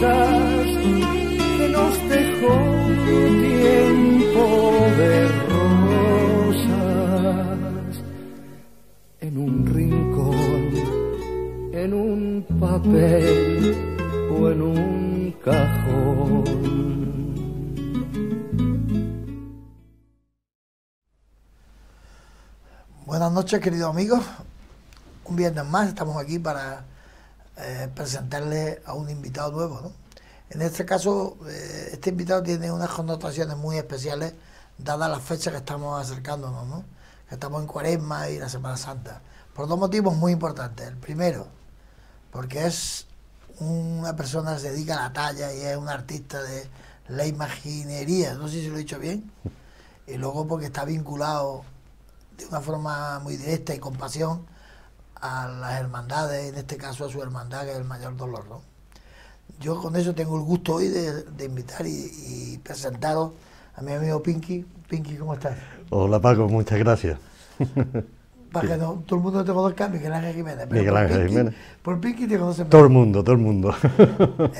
que nos dejó un tiempo de rosas en un rincón, en un papel o en un cajón. Buenas noches, queridos amigos. Un viernes más estamos aquí para eh, presentarle a un invitado nuevo. En este caso, eh, este invitado tiene unas connotaciones muy especiales, dadas la fecha que estamos acercándonos, ¿no? que estamos en Cuaresma y la Semana Santa, por dos motivos muy importantes. El primero, porque es una persona que se dedica a la talla y es un artista de la imaginería, no sé si lo he dicho bien, y luego porque está vinculado de una forma muy directa y con pasión a las hermandades, en este caso a su hermandad, que es el mayor dolor. ¿no? Yo con eso tengo el gusto hoy de, de invitar y, presentaros a mi amigo Pinky. Pinky, ¿cómo estás? Hola Paco, muchas gracias. Para que todo el mundo te conozca, Miguel Ángel Jiménez. Miguel Ángel Jiménez. Por Pinky te conoce. Todo el mundo, todo el mundo.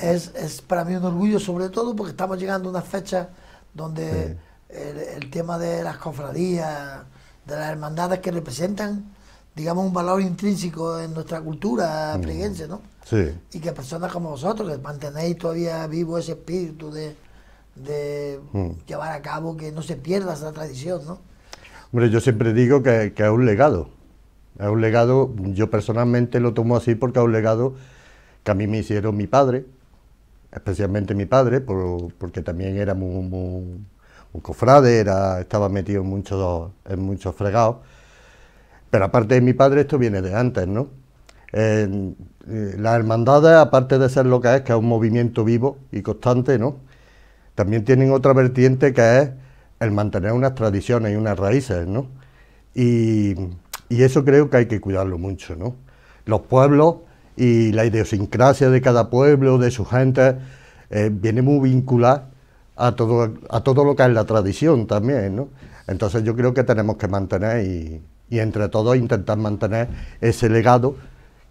es, es, para mí un orgullo, sobre todo porque estamos llegando a una fecha donde el, el tema de las cofradías, de las hermandades que representan digamos, un valor intrínseco en nuestra cultura mm. preguense, ¿no? Sí. Y que personas como vosotros, que mantenéis todavía vivo ese espíritu de, mm. llevar a cabo que no se pierda esa tradición, ¿no? Hombre, yo siempre digo que, es un legado. Es un legado, yo personalmente lo tomo así porque es un legado que a mí me hicieron mi padre, especialmente mi padre, porque también era un cofrade, era, estaba metido en muchos, en muchos fregados pero aparte de mi padre, esto viene de antes, ¿no? Eh, las hermandades, aparte de ser lo que es, que es un movimiento vivo y constante, ¿no? También tienen otra vertiente que es el mantener unas tradiciones y unas raíces, ¿no? Y, eso creo que hay que cuidarlo mucho, ¿no? Los pueblos y la idiosincrasia de cada pueblo, de su gente, eh, viene muy vinculada a todo, a todo lo que es la tradición también, ¿no? Entonces yo creo que tenemos que mantener y, y entre todos intentar mantener ese legado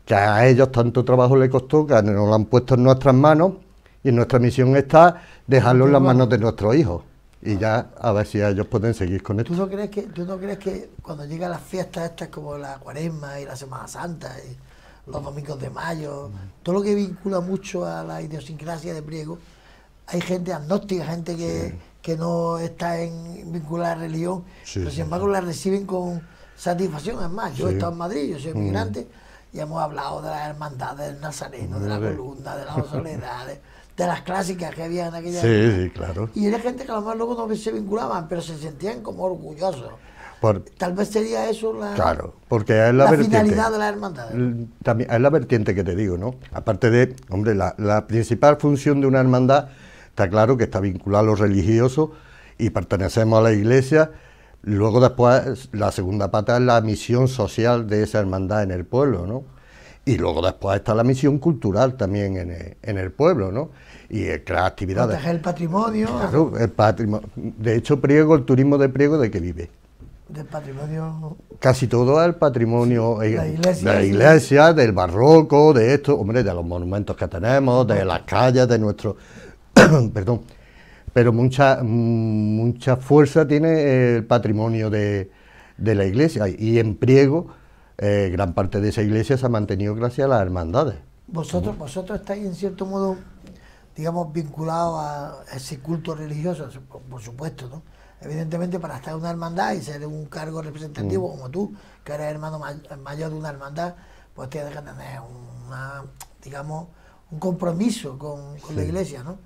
que a ellos tanto trabajo le costó, que nos lo han puesto en nuestras manos y nuestra misión está dejarlo en las manos de nuestros hijos y ya a ver si ellos pueden seguir con esto. ¿Tú no crees que, tú no crees que cuando llegan las fiestas estas como la cuaresma y la Semana Santa y los domingos de mayo, todo lo que vincula mucho a la idiosincrasia de Priego, hay gente agnóstica, gente que, no está en vinculada a la religión, pero sin embargo la reciben con satisfacción. Es más, yo he estado en Madrid, yo soy migrante... Mm. y hemos hablado de las hermandades del Nazareno, de mm, la columna, de las soledades, de las clásicas que había en aquella época. Sí, sí, claro. Y era gente que a lo mejor luego no se vinculaban, pero se sentían como orgullosos. Tal vez sería eso la, claro, porque es la, finalidad de la hermandad. También, es la vertiente que te digo, ¿no? Aparte de, hombre, la, principal función de una hermandad está claro que está vinculada a lo religioso y pertenecemos a la iglesia Luego después la segunda pata es la misión social de esa hermandad en el pueblo, ¿no? Y luego después está la misión cultural también en eh, el, pueblo, ¿no? Y la las actividades... Proteger el patrimonio. el patrimonio. De hecho, Priego, el turismo de Priego, ¿de qué vive? Del patrimonio... Casi todo el patrimonio... Eh, la iglesia, de la iglesia, del barroco, de esto, hombre, de los monumentos que tenemos, de las calles, de nuestro... perdón, pero mucha, mucha fuerza tiene el patrimonio de, la iglesia y en priego eh, gran parte de esa iglesia se ha mantenido gracias a las hermandades. Vosotros, estáis en cierto modo, digamos, vinculados a ese culto religioso, por, supuesto, ¿no? Evidentemente para estar en una hermandad y ser un cargo representativo mm. como tú, que eres hermano mayor de una hermandad, pues tienes que tener digamos, un compromiso con, la iglesia, ¿no?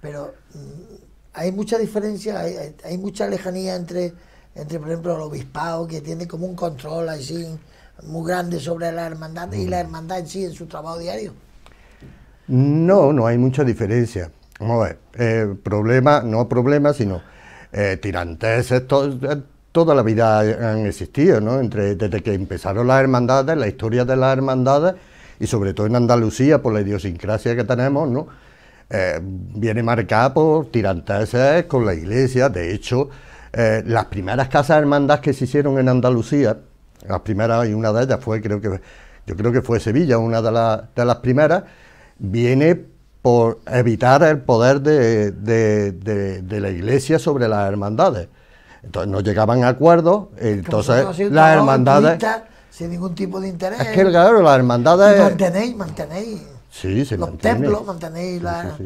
Pero mm, hay mucha diferencia, hay, mucha lejanía entre, entre, por ejemplo, el obispado, que tiene como un control así muy grande sobre la hermandad y la mm. hermandad en sí en su trabajo diario. No, no hay mucha diferencia. Vamos a ver, eh, problema, no problema, sino eh, tirantes. Esto eh, toda la vida han existido, ¿no? Entre, desde que empezaron las hermandades, la historia de las hermandades, y sobre todo en Andalucía, por la idiosincrasia que tenemos, ¿no? Eh, viene marcada por tiranteses con la iglesia. De hecho, eh, las primeras casas hermandad que se hicieron en Andalucía, las primeras y una de ellas fue, creo que, yo creo que fue Sevilla, una de, las de las primeras, viene por evitar el poder de, la iglesia sobre las hermandades. Entonces no llegaban a acuerdos, entonces las hermandades... Sin ningún tipo de interés. que las hermandades... Mantenéis, mantenéis Sí, se los templos, mantenéis la... Ah.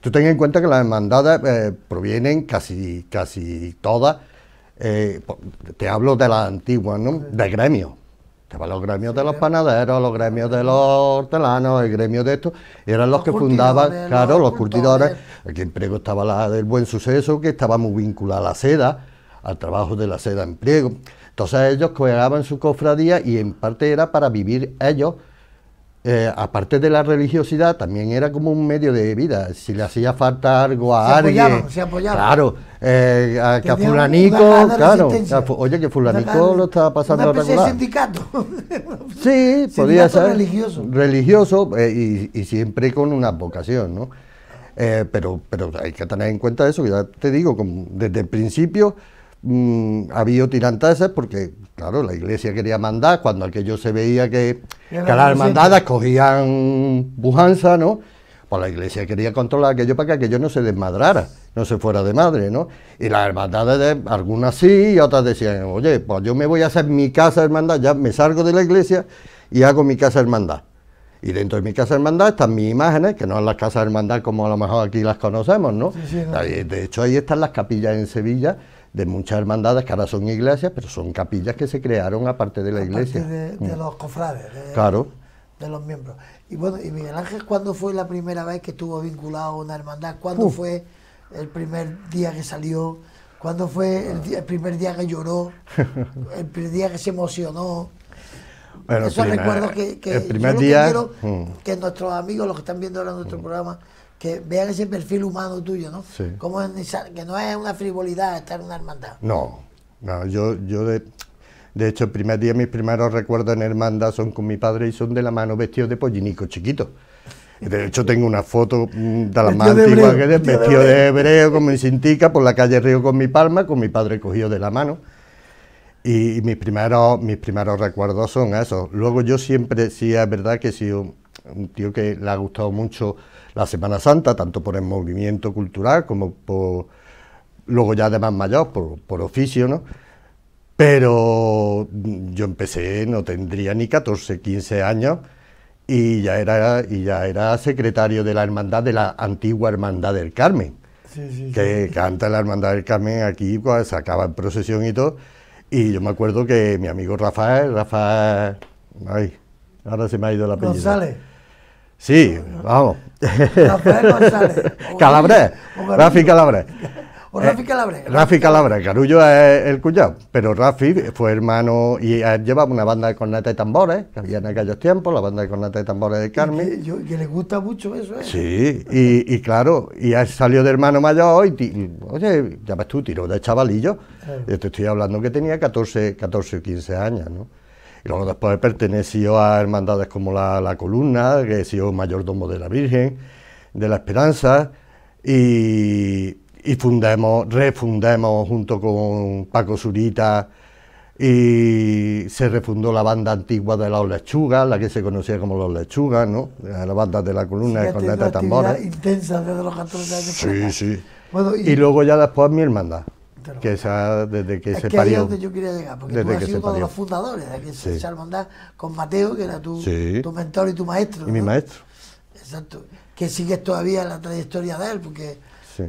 Tú ten en cuenta que las hermandades eh, provienen casi, casi todas, eh, te hablo de las antiguas, ¿no? De gremios. Te los gremios de los panaderos, los gremios de los hortelanos, el gremio de estos, eran los, que fundaban, claro, los, curtidores. Aquí en Priego estaba la del buen suceso, que estaba muy vinculada a la seda, al trabajo de la seda en Priego. Entonces ellos creaban su cofradía y en parte era para vivir ellos eh, aparte de la religiosidad, también era como un medio de vida. Si le hacía falta algo a se alguien. se apoyaba. Claro, eh, a, a Fulanico, claro. oye, que Fulanico lo estaba pasando una regular. sindicato. sí, podía ser. Religioso. Religioso eh, y, siempre con una vocación, ¿no? pero, pero hay que tener en cuenta eso, que ya te digo, desde el principio mm, había ha porque Claro, la iglesia quería mandar cuando aquello se veía que, las hermandades cogían bujanza, ¿no? Pues la iglesia quería controlar aquello para que aquello no se desmadrara, no se fuera de madre, ¿no? Y las hermandades, de, algunas sí y otras decían, oye, pues yo me voy a hacer mi casa hermandad, ya me salgo de la iglesia y hago mi casa hermandad. Y dentro de mi casa hermandad están mis imágenes, que no son las casas hermandad como a lo mejor aquí las conocemos, ¿no? De hecho, ahí están las capillas en Sevilla de muchas hermandades que ahora son iglesias, pero son capillas que se crearon aparte de la iglesia. De, de mm. los cofrades, de, claro. de los miembros. Y bueno, y Miguel Ángel, ¿cuándo fue la primera vez que estuvo vinculado a una hermandad? ¿Cuándo fue el primer día que salió? ¿Cuándo fue el, primer día que lloró? ¿El primer día que se emocionó? Bueno, Eso recuerdo que, que el primer día... Mm. Que nuestros amigos, los que están viendo ahora nuestro programa, que vean ese perfil humano tuyo, ¿no? Sí. que no es una frivolidad estar en una hermandad. No, no yo, yo de, hecho, el primer día mis primeros recuerdos en hermandad son con mi padre y son de la mano vestidos de pollinico chiquito. De hecho, tengo una foto mm, de la más antiguas que de, vestido, de hebreo, como mi Sintica, por la calle Río con mi palma, con mi padre cogido de la mano. Y, mis, primeros, mis primeros recuerdos son esos. Luego yo siempre, sí, es verdad que he sido un tío que le ha gustado mucho la Semana Santa, tanto por el movimiento cultural como por, luego ya de mayor, por, oficio, ¿no? Pero yo empecé, no tendría ni 14, 15 años, y ya era, y ya era secretario de la hermandad, de la antigua hermandad del Carmen. que canta la hermandad del Carmen aquí, pues, acaba en procesión y todo. Y yo me acuerdo que mi amigo Rafael, Rafael, ay, ahora se me ha ido la apellido. Sí, vamos. Rafael Calabrés. Rafi Calabrés. O Rafi eh, Calabrés. Rafi Calabré, Carullo es el cuñado, pero Rafi fue hermano y eh, llevaba una banda de corneta y tambores, que había en aquellos tiempos, la banda de corneta y tambores de Carmen. Y que, le gusta mucho eso, ¿eh? Sí, y, claro, y salió de hermano mayor y, oye, ya ves tú, tiró de chavalillo. te estoy hablando que tenía 14, 14 o 15 años, ¿no? Y luego después perteneció a hermandades como la, Columna, que ha sido mayordomo de la Virgen, de la Esperanza, y, y fundemos, refundemos junto con Paco Zurita y se refundó la banda antigua de los lechugas, la que se conocía como los lechugas, ¿no? La banda de la columna de corneta de tambores. intensa desde los 14 Sí, sí. y... luego ya después mi hermandad que desde que es se que parió. Es donde yo quería llegar, porque tú has sido uno de los fundadores de aquella sí. hermandad con Mateo, que era tu, tu mentor y tu maestro. Y mi maestro. Exacto. Que sigues todavía la trayectoria de él, porque mm,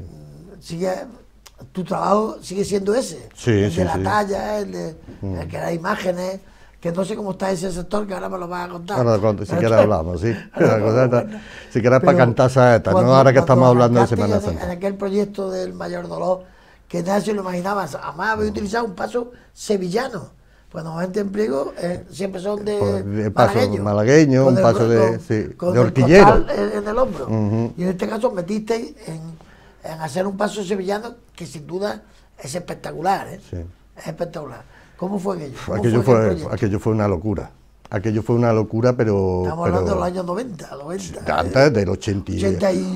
sigue, tu trabajo sigue siendo ese. el de la talla, el de mm. las imágenes que no sé cómo está ese sector, que ahora me lo vas a contar. Ahora, cuando, si quieres hablamos, sí. si para cantar saetas, ¿no? ahora que estamos hablando de Semana Santa. En aquel proyecto del Mayor Dolor, que nadie se lo imaginabas Además, había utilizado un paso sevillano. cuando normalmente en pliego eh, siempre son de pues, paso malagueño, un paso de, con, eh, en, el hombro. Y en este caso metiste en, hacer un paso sevillano que sin duda es espectacular. ¿eh? Es espectacular. ¿Cómo fue aquello? aquello, fue, una locura aquello fue una locura, pero... Estamos hablando de los años 90, 90. Antes del 80,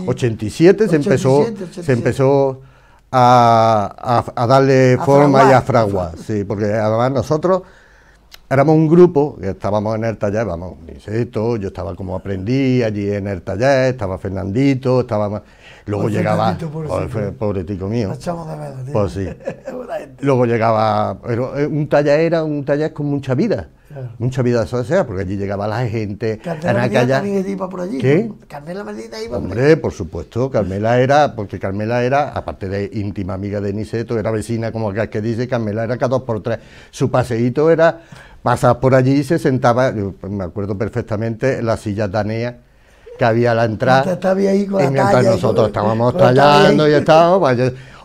87, se empezó, se empezó a, darle forma y a fraguar, sí, porque además nosotros éramos un grupo que estábamos en el taller, vamos, esto yo estaba como aprendí allí en el taller, estaba Fernandito, estaba... Luego llegaba... Pobre, tico mío. pues Luego llegaba... Pero eh, un taller era un taller con mucha vida. Mucha vida social, porque allí llegaba la gente. Carmela Medina iba por allí. ¿Qué? Carmela iba Hombre, por supuesto, Carmela era, porque Carmela era, aparte de íntima amiga de Niceto, era vecina, como acá es que dice, Carmela era cada dos por tres. Su paseíto era pasar por allí y se sentaba, me acuerdo perfectamente, en la silla danea que había a la entrada. estaba ahí con la y mientras nosotros estábamos tallando y estábamos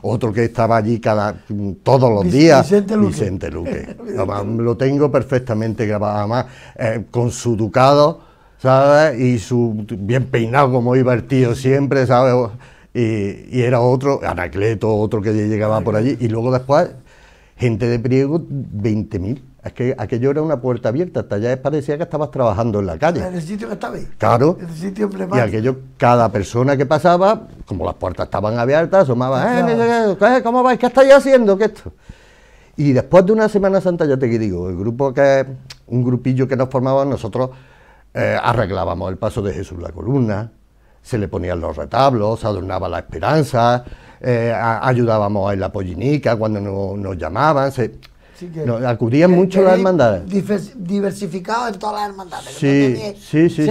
otro que estaba allí cada, mm, todos los días, Vicente Luque. lo tengo perfectamente grabado, además eh, con su ducado, ¿sabes? Y su bien peinado como iba el tío siempre, ¿sabes? Y, y, era otro, Anacleto, otro que llegaba por allí, y luego después, gente de Priego, 20.000. Es que aquello era una puerta abierta, hasta allá parecía que estabas trabajando en la calle. En el sitio que estabais. Claro. En el sitio emblemático. Y aquello, cada persona que pasaba, como las puertas estaban abiertas, asomaba, eh, eh, eh, cómo vais? ¿Qué estáis haciendo? ¿Qué esto? Y después de una Semana Santa, ya te digo, el grupo que, un grupillo que nos formaba nosotros arreglábamos el paso de Jesús la columna, se le ponían los retablos, adornaba la esperanza, ayudábamos a, ayudábamos en la pollinica cuando nos llamaban, se, acudían mucho a las hermandades. Diversificado en todas las hermandades. Sí, sí, sí,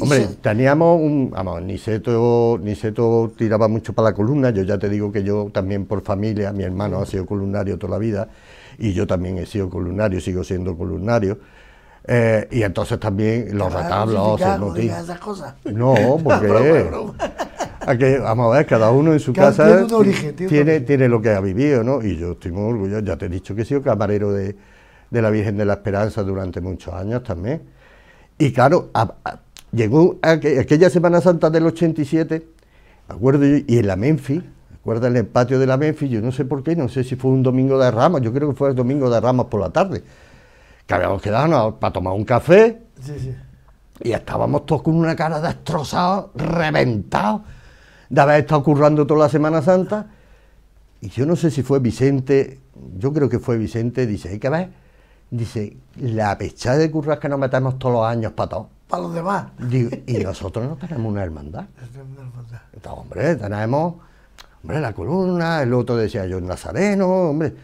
Hombre, teníamos un. Vamos, Niceto, tiraba mucho para la columna. Yo ya te digo que yo también por familia, mi hermano ha sido columnario toda la vida y yo también he sido columnario, sigo siendo columnario. Eh, y entonces también los retablos. No, esas cosas. no, porque. vamos a ver, cada uno en su casa tiene, tiene, lo que ha vivido, ¿no? Y yo estoy muy orgulloso, ya te he dicho que he sido camarero de, la Virgen de la Esperanza durante muchos años también. Y claro, llegó aquella Semana Santa del 87, acuerdo yo, y en la Menfi en el patio de la Menfi yo no sé por qué, no sé si fue un domingo de ramos yo creo que fue el domingo de ramos por la tarde, que habíamos quedado para tomar un café, y estábamos todos con una cara destrozada, reventados, de haber estado currando toda la Semana Santa. Y yo no sé si fue Vicente, yo creo que fue Vicente, dice, hay que ver, dice, la pechada de curras que nos metemos todos los años para todos. Para los demás. y nosotros no tenemos una hermandad. Tenemos una hermandad. hombre, tenemos, hombre, la columna, el otro decía yo, en nazareno, hombre.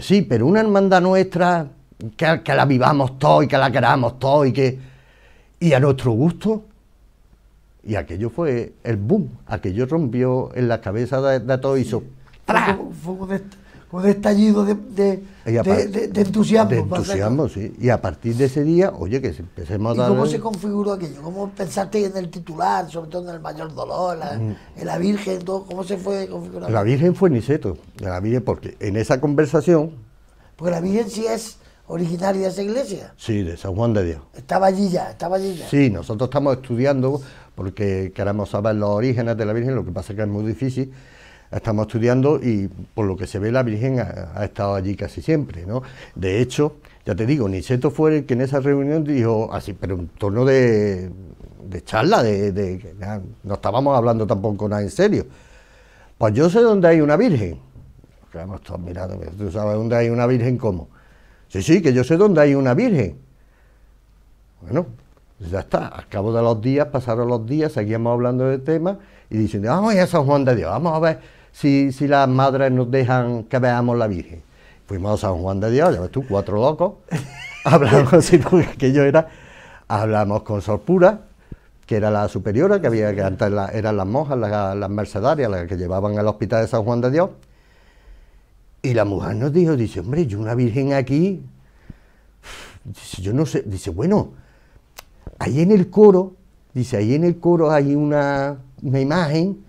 Sí, pero una hermandad nuestra, que, que la vivamos todos y que la queramos todos y que... Y a nuestro gusto, y aquello fue el boom, aquello rompió en la cabeza de, todo hizo. ¡Pra! Fue, un estallido de, de, entusiasmo. De entusiasmo, sí. Y a partir de ese día, oye, que empecemos a dar. ¿Cómo se configuró aquello? ¿Cómo pensaste en el titular, sobre todo en el mayor dolor, mm. en la Virgen, ¿Cómo se fue configurando? La Virgen fue Niceto, la Virgen, porque en esa conversación. Porque la Virgen sí es originaria de esa iglesia. Sí, de San Juan de Dios. Estaba allí ya, estaba allí ya. Sí, nosotros estamos estudiando porque queremos saber los orígenes de la Virgen, lo que pasa es que es muy difícil. Estamos estudiando y por lo que se ve la Virgen ha, estado allí casi siempre, ¿no? De hecho, ya te digo, Niceto fue el que en esa reunión dijo así, pero en torno de, de charla, de, no estábamos hablando tampoco nada en serio. Pues yo sé dónde hay una Virgen. hemos todos mirando, ¿tú sabes dónde hay una Virgen cómo? Sí, sí, que yo sé dónde hay una Virgen. Bueno, pues ya está, al cabo de los días, pasaron los días, seguíamos hablando de tema y diciendo, vamos a San Juan de Dios, vamos a ver si, las madres nos dejan que veamos la Virgen. Fuimos a San Juan de Dios, ya ves tú, cuatro locos, hablamos yo era, hablamos con Sorpura, que era la superiora, que había que antes eran las monjas, las, mercedarias, las que llevaban al hospital de San Juan de Dios. Y la mujer nos dijo, dice, hombre, yo una virgen aquí, yo no sé, dice, bueno, ahí en el coro, dice, ahí en el coro hay una, imagen.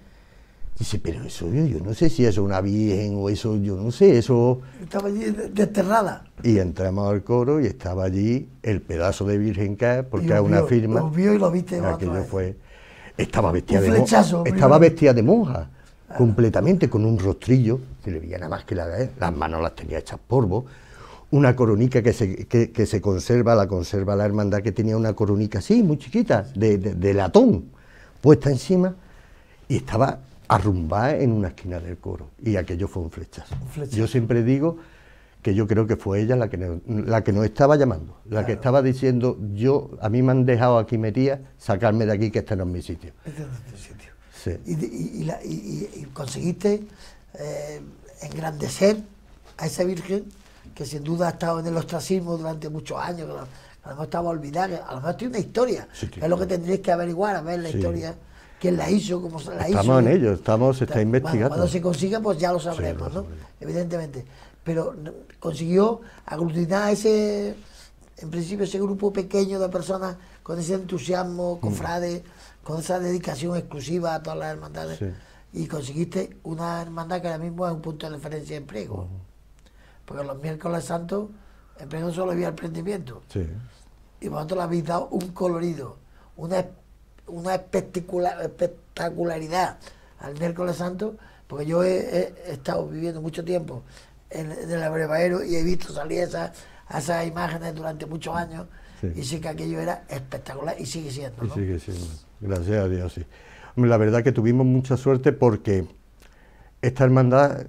Dice, pero eso yo, yo, no sé si eso es una virgen o eso, yo no sé, eso... Estaba allí desterrada. Y entramos al coro y estaba allí el pedazo de virgen que porque era una firma. Lo vio y lo viste. Aquello fue... Estaba vestida de monja. Estaba ah. vestida de monja, completamente, con un rostrillo, se le veía nada más que la, eh, las manos las tenía hechas polvo una coronica que se, se, conserva, la conserva la hermandad, que tenía una coronica así, muy chiquita, de, latón, puesta encima, y estaba arrumbada en una esquina del coro. Y aquello fue un flechazo. Yo siempre digo que yo creo que fue ella la que, la que nos estaba llamando, la que estaba diciendo, yo, a mí me han dejado aquí metida, sacarme de aquí, que este no es mi sitio. Este sí. ¿Y, conseguiste eh, engrandecer a esa Virgen? que sin duda ha estado en el ostracismo durante muchos años, que a lo mejor estaba olvidada, a lo mejor tiene una historia, es lo que tendréis que averiguar, a ver la historia, quién la hizo, cómo se la hizo. Estamos en ello, estamos, se está, investigando. Cuando se consiga, pues ya lo sabremos, ¿no? Evidentemente. Pero consiguió aglutinar ese, en principio, ese grupo pequeño de personas con ese entusiasmo, mm. cofrades, con esa dedicación exclusiva a todas las hermandades. Y conseguiste una hermandad que ahora mismo es un punto de referencia de empleo. Mm porque los miércoles santo en lugar, solo había emprendimiento. Sí. Y vosotros le habéis dado un colorido, una, una espectacularidad al miércoles santo, porque yo he, estado viviendo mucho tiempo en, el abrevaero y he visto salir esas, imágenes durante muchos años. Y sí que aquello era espectacular y sigue siendo. Y sigue siendo. Gracias a Dios, sí. La verdad que tuvimos mucha suerte porque esta hermandad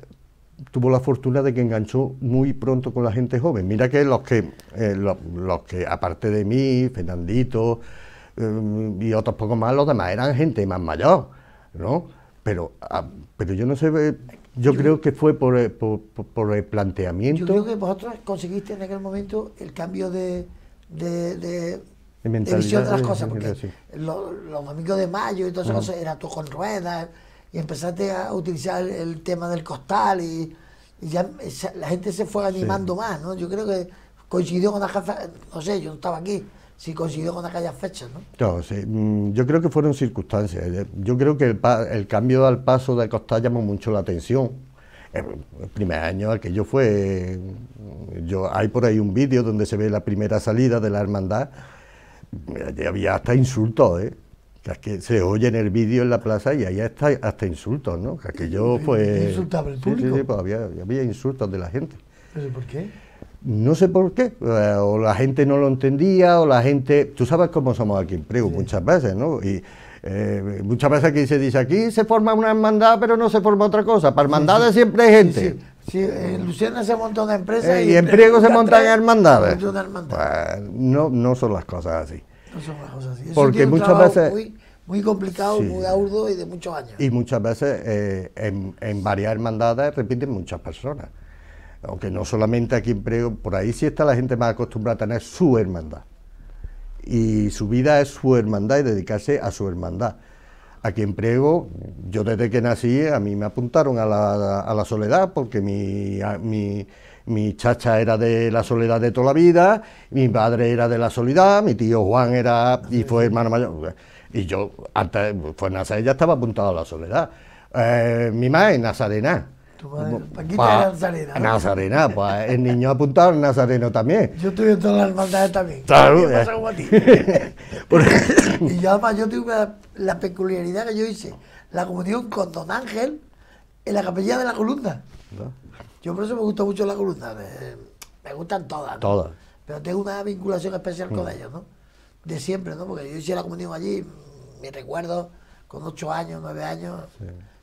tuvo la fortuna de que enganchó muy pronto con la gente joven. Mira que los que, eh, los, que aparte de mí, Fernandito em, y otros poco más, los demás eran gente más mayor, ¿no? Pero, ah, pero yo no sé, eh, yo, creo que fue eh, por, el planteamiento. Yo creo que vosotros conseguiste en aquel momento el cambio de, de, de visión de las cosas, porque los, amigos domingos de mayo ...entonces era tú con ruedas, y empezaste a utilizar el tema del costal y, ya la gente se fue animando más, ¿no? Yo creo que coincidió con las no sé, yo no estaba aquí, si coincidió con aquellas fechas, ¿no? Mm, yo creo que fueron circunstancias. Eh, yo creo que el, cambio al paso de Costal llamó mucho la atención. Eh, el, primer año aquello fue, mm, yo hay por ahí un vídeo donde se ve la primera salida de la hermandad, había hasta insultos, ¿eh? que se oye en el vídeo en la plaza y allá está hasta insultos, ¿no? Que yo pues... ¿Insultaba el público? había, insultos de la gente. por qué? No sé por qué, eh, o la gente no lo entendía, o la gente... Tú sabes cómo somos aquí en Priego muchas veces, ¿no? Y, eh, muchas veces aquí se dice, aquí se forma una hermandad, pero no se forma otra cosa. Para hermandades siempre hay gente. Sí, en Luciana se monta una empresa. Eh, y, en Priego se montan hermandades. Pues, no, no son las cosas así. Porque muchas veces... Muy, complicado, muy agudo y de muchos años. Y muchas veces eh, en, en, varias hermandades repiten muchas personas. Aunque no solamente aquí en Prego, por ahí sí está la gente más acostumbrada a tener su hermandad. Y su vida es su hermandad y dedicarse a su hermandad. Aquí en Prego, yo desde que nací, a mí me apuntaron a la, soledad porque mi mi chacha era de la soledad de toda la vida, mi padre era de la soledad, mi tío Juan era y fue hermano mayor. Y yo, antes, pues Nazarena ya estaba apuntado a la soledad. Eh, mi madre es nazarena. Tu madre, pues, Paquita pues, nazarena. Nazarena, pues el niño apuntado al nazareno también. Yo tuve en todas las hermandades también. Claro. Pasa y yo además yo tuve la, peculiaridad que yo hice, la comunión con don Ángel en la capilla de la columna. Yo por eso me gusta mucho la columna, me, gustan todas. Pero tengo una vinculación especial con mm. ellos, ¿no? De siempre, ¿no? Porque yo hice la comunión allí, mm, me recuerdos, con ocho años, nueve años,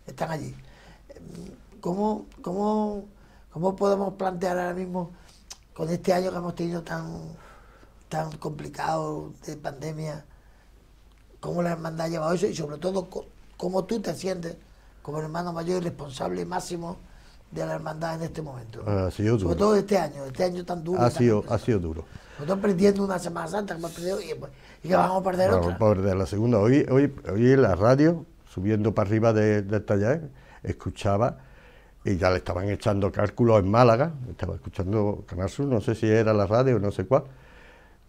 están allí. ¿Cómo, cómo, ¿Cómo podemos plantear ahora mismo, con este año que hemos tenido tan, tan complicado de pandemia, cómo la hermandad ha llevado eso y sobre todo cómo tú te sientes como hermano mayor y responsable máximo de la hermandad en este momento. Ah, ha sido duro. Sobre todo este año, este año tan duro. Ha, sido, ha sido duro. Nosotros perdiendo una Semana Santa, perdido, pues, y, que vamos a perder otra. Vamos a perder la segunda. Hoy, hoy, hoy la radio, subiendo para arriba del de taller, escuchaba y ya le estaban echando cálculos en Málaga, estaba escuchando Canal Sur, no sé si era la radio o no sé cuál,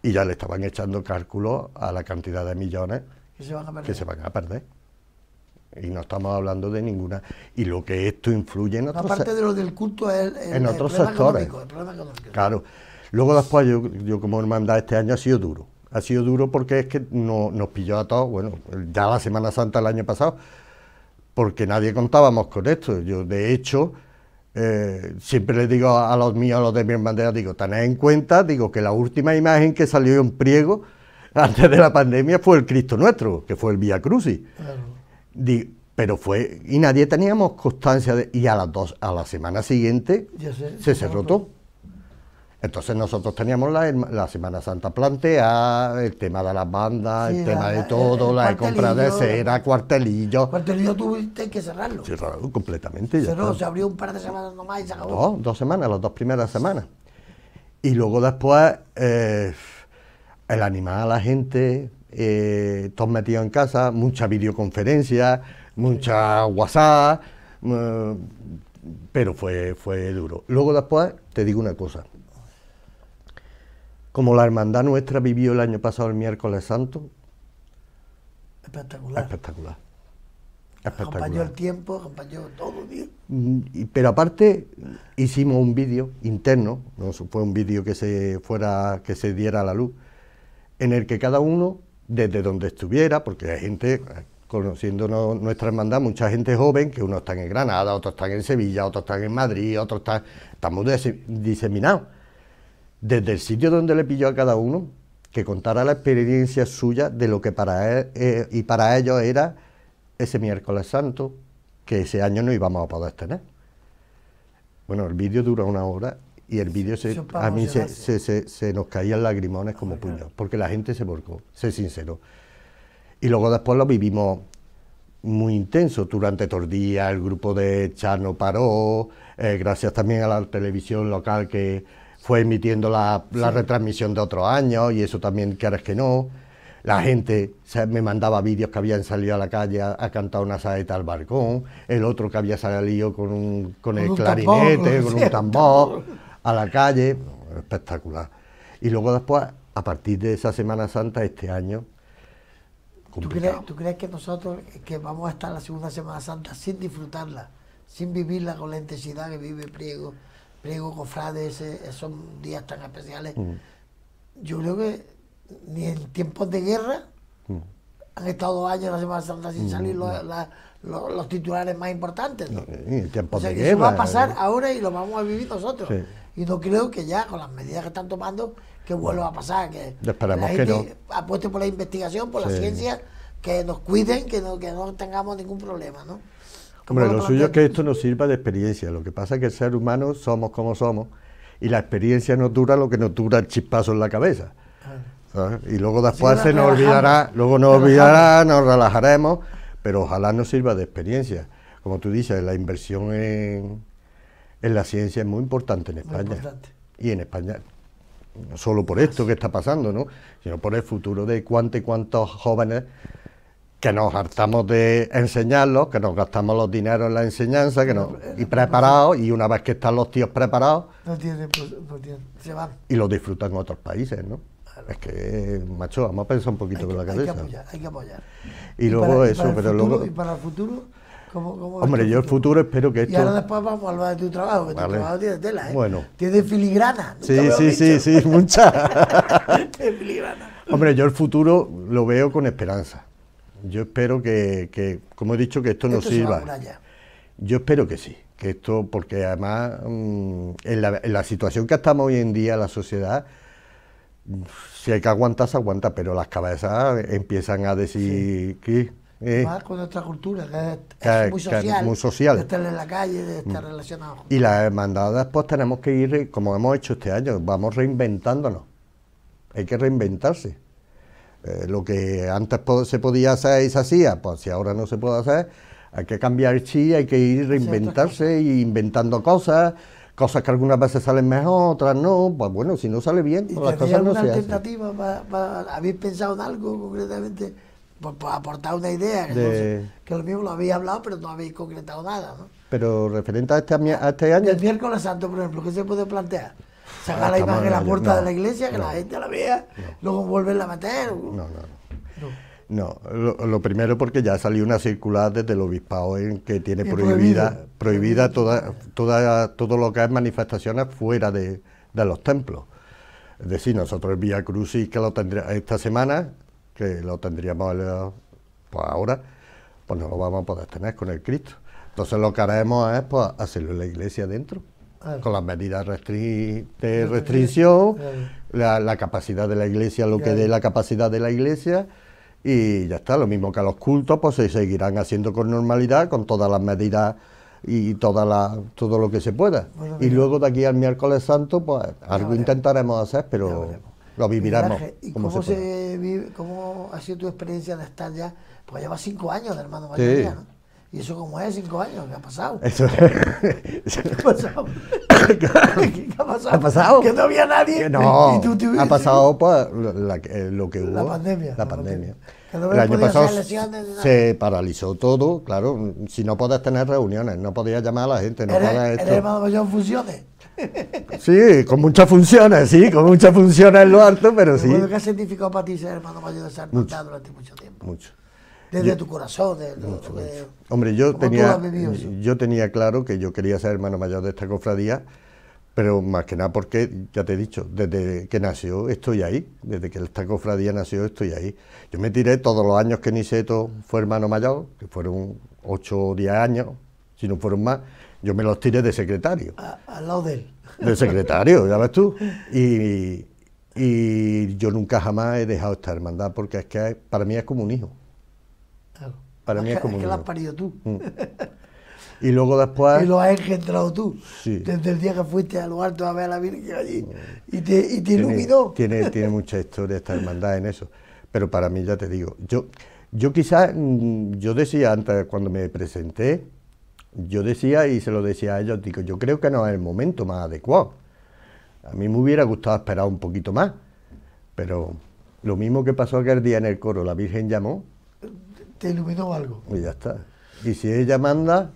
y ya le estaban echando cálculos a la cantidad de millones que se van a perder y no estamos hablando de ninguna, y lo que esto influye en otros sectores... Aparte de lo del culto, en otros sectores. Claro. Luego después yo, yo como hermandad este año ha sido duro. Ha sido duro porque es que no, nos pilló a todos, bueno, ya la Semana Santa el año pasado, porque nadie contábamos con esto. Yo, de hecho, eh, siempre le digo a los míos, a los de mi hermandad, digo, tened en cuenta, digo, que la última imagen que salió en priego antes de la pandemia fue el Cristo nuestro, que fue el Via Crucis. Claro pero fue, y nadie teníamos constancia de, y a las dos, a la semana siguiente se cerró todo. Entonces nosotros teníamos la, Semana Santa planteada, el tema de las bandas, el tema de todo, la compra de cera, cuartelillo. Cuartelillo tuviste que cerrarlo. cerrarlo completamente. ya se abrió un par de semanas nomás y se acabó. Dos, dos semanas, las dos primeras semanas. Y luego después, eh, el animar a la gente, eh, todos metidos en casa, mucha videoconferencia, mucha WhatsApp, mm, pero fue, fue duro. Luego después te digo una cosa. Como la hermandad nuestra vivió el año pasado el miércoles santo. Espectacular. Espectacular. espectacular. Acompañó el tiempo, acompañó todo mm, Pero aparte hicimos un vídeo interno, no fue un vídeo que se fuera, que se diera a la luz, en el que cada uno desde donde estuviera, porque hay gente, eh, conociendo nuestra hermandad, mucha gente joven, que unos están en Granada, otros están en Sevilla, otros están en Madrid, otros están, estamos diseminados. Desde el sitio donde le pilló a cada uno, que contara la experiencia suya de lo que para él eh, y para ellos era ese miércoles santo, que ese año no íbamos a poder tener. Bueno, el vídeo dura una hora y el vídeo se, a mí se, nos caían lagrimones como puños, porque la gente se volcó, sé sincero. Y luego después lo vivimos muy intenso durante todos el el grupo de Chano paró, eh, gracias también a la televisión local que fue emitiendo la, retransmisión de otros años y eso también es que no. La gente me mandaba vídeos que habían salido a la calle a, cantar una saeta al barcón... el otro que había salido con, un, con, el clarinete, con un tambor a la calle, espectacular. Y luego después, a partir de esa Semana Santa, este año, ¿Tú crees, que nosotros que vamos a estar la segunda Semana Santa sin disfrutarla, sin vivirla con la intensidad que vive Priego, Priego Cofrade, esos días tan especiales? Mm. Yo creo que ni en tiempos de guerra mm. han estado dos años la Semana Santa sin mm, salir los, titulares más importantes. ¿no? en tiempos de guerra. Eso va a pasar eh. ahora y lo vamos a vivir nosotros y no creo que ya con las medidas que están tomando que vuelva a pasar, que Esperemos que apueste por la investigación, por la ciencia, que nos cuiden, que no, que no tengamos ningún problema, ¿no? Hombre, lo, suyo es que esto nos sirva de experiencia. Lo que pasa es que el ser humano somos como somos y la experiencia nos dura lo que nos dura el chispazo en la cabeza. Ah. Ah, y luego después se nos olvidará, luego nos olvidará, nos relajaremos, pero ojalá nos sirva de experiencia. Como tú dices, la inversión en, en la ciencia es muy importante en España. Y en España, no solo por esto que está pasando, ¿no? sino por el futuro de cuántos y cuántos jóvenes que nos hartamos de enseñarlos, que nos gastamos los dineros en la enseñanza, que no, y preparados, y una vez que están los tíos preparados, y lo disfrutan en otros países, ¿no? Es que, macho, vamos a pensar un poquito con la cabeza. Hay que apoyar, hay que apoyar. Y, luego eso, pero luego... Y para el futuro Hombre, yo el futuro espero que esto... Y ahora después vamos a hablar de tu trabajo, que tu trabajo tiene tela, ¿eh? Bueno. Tiene filigrana. Sí, sí, sí, sí, mucha. filigrana. Hombre, yo el futuro lo veo con esperanza. Yo espero que, como he dicho, que esto, nos sirva. Yo espero que sí, que esto, porque además mm, en, la, situación que estamos hoy en día, la sociedad, si hay que aguantar, se aguanta, pero las cabezas empiezan a decir que con nuestra cultura, que es, muy social. De estar en la calle, de estar mm. relacionado. Y las hermandades, pues tenemos que ir, como hemos hecho este año, vamos reinventándonos. Hay que reinventarse. Eh, lo que antes se podía hacer y se hacía, pues si ahora no se puede hacer, hay que cambiar el hay que ir reinventarse e inventando cosas, cosas que algunas veces salen mejor, otras no, pues bueno, si no sale bien, pues las cosas ¿Habéis pensado en algo concretamente? Pues, pues, aportar una idea, que lo mismo lo habéis hablado, pero no habéis concretado nada. ¿no? Pero referente a este, este año... El miércoles santo, por ejemplo, ¿qué se puede plantear? Sacar ah, la imagen en la puerta de la iglesia, que la gente la vea, luego volverla a meter. no. no. No, lo, lo, primero porque ya salió una circular desde el obispado en que tiene prohibida, prohibida toda, toda, todo lo que es manifestaciones fuera de, los templos. Es decir, nosotros el Vía Crucis que lo tendrá esta semana, que lo tendríamos pues, ahora, pues no lo vamos a poder tener con el Cristo. Entonces lo que haremos es pues, hacerlo en la iglesia dentro, ah. con las medidas de restricción, la, capacidad de la iglesia, lo que dé la capacidad de la iglesia, y ya está, lo mismo que los cultos, pues se seguirán haciendo con normalidad, con todas las medidas y toda la, todo lo que se pueda. y luego de aquí al miércoles santo, pues algo intentaremos hacer, pero... Lo viviremos. ¿Y cómo, se vive, cómo, ha sido tu experiencia de estar ya? Porque llevas cinco años de hermano mayor. ¿Y eso cómo es? ¿Cinco años? ¿Qué ha pasado? Eso ¿Qué ha pasado? ¿Qué ha pasado? Que no había nadie. no. ¿Y tú, ha pasado la, eh, lo que hubo. La pandemia. La pandemia. el año pasado se paralizó todo, claro. Si no podías tener reuniones, no podías llamar a la gente, no podías esto. hermano mayor en Sí, con muchas funciones, sí, con mucha funciones en lo alto, pero, sí. Bueno, ¿Qué ha significado para ti ser hermano mayor de San durante mucho tiempo? Mucho. Desde tu corazón, desde mucho, Hombre, yo tenía, yo tenía claro que yo quería ser hermano mayor de esta cofradía, pero más que nada porque, ya te he dicho, desde que nació estoy ahí, desde que esta cofradía nació estoy ahí. Yo me tiré todos los años que Niceto fue hermano mayor, que fueron 8 o 10 años, si no fueron más, yo me los tiré de secretario. al lado de él. De secretario, ya ves tú. Y, yo nunca jamás he dejado esta hermandad porque es que para mí es como un hijo. Para mí es, como es que la has parido tú. Mm. Y luego después. Y lo has engendrado tú. Desde el día que fuiste a lo alto a ver a la Virgen allí. Mm. Y te, iluminó. Tiene, mucha historia esta hermandad en eso. Pero para mí, ya te digo, yo, yo quizás, mm, yo decía antes cuando me presenté, yo decía y se lo decía a ellos, digo, yo creo que no es el momento más adecuado. A mí me hubiera gustado esperar un poquito más, pero lo mismo que pasó aquel día en el coro, la Virgen llamó. Te iluminó algo. Y ya está. Y si ella manda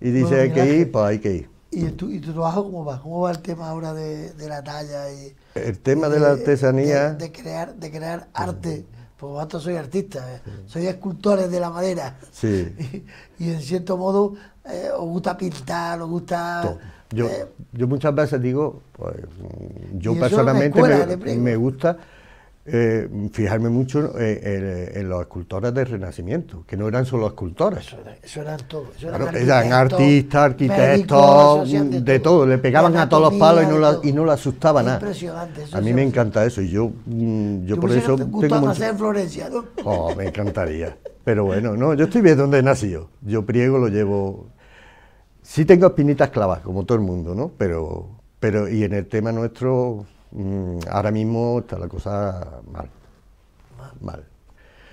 y dice que hay que ir, pues hay que ir. ¿Y tu, trabajo cómo va? ¿Cómo va el tema ahora de, la talla? Y, el tema de, la artesanía. De, crear, de crear arte. Pues vosotros soy artista, ¿eh? soy escultor de la madera. Sí. y en cierto modo eh, o gusta pintar, o gusta... Yo, eh, yo muchas veces digo, pues, yo personalmente me, gusta eh, fijarme mucho en, los escultores del Renacimiento, que no eran solo escultores. Eso, eran todos. eran artistas, arquitectos, de, mm, todo. Le pegaban a todos los palos y no, y no le asustaba nada. Impresionante. Eso a mí me encanta eso y yo, mm, yo, por eso... Tengo hacer Florencia, Oh, me encantaría. Pero bueno, no, yo estoy bien donde nací yo. Yo priego, lo llevo Sí tengo espinitas clavas, como todo el mundo, ¿no? Pero, pero y en el tema nuestro, mm, ahora mismo está la cosa mal. Mal.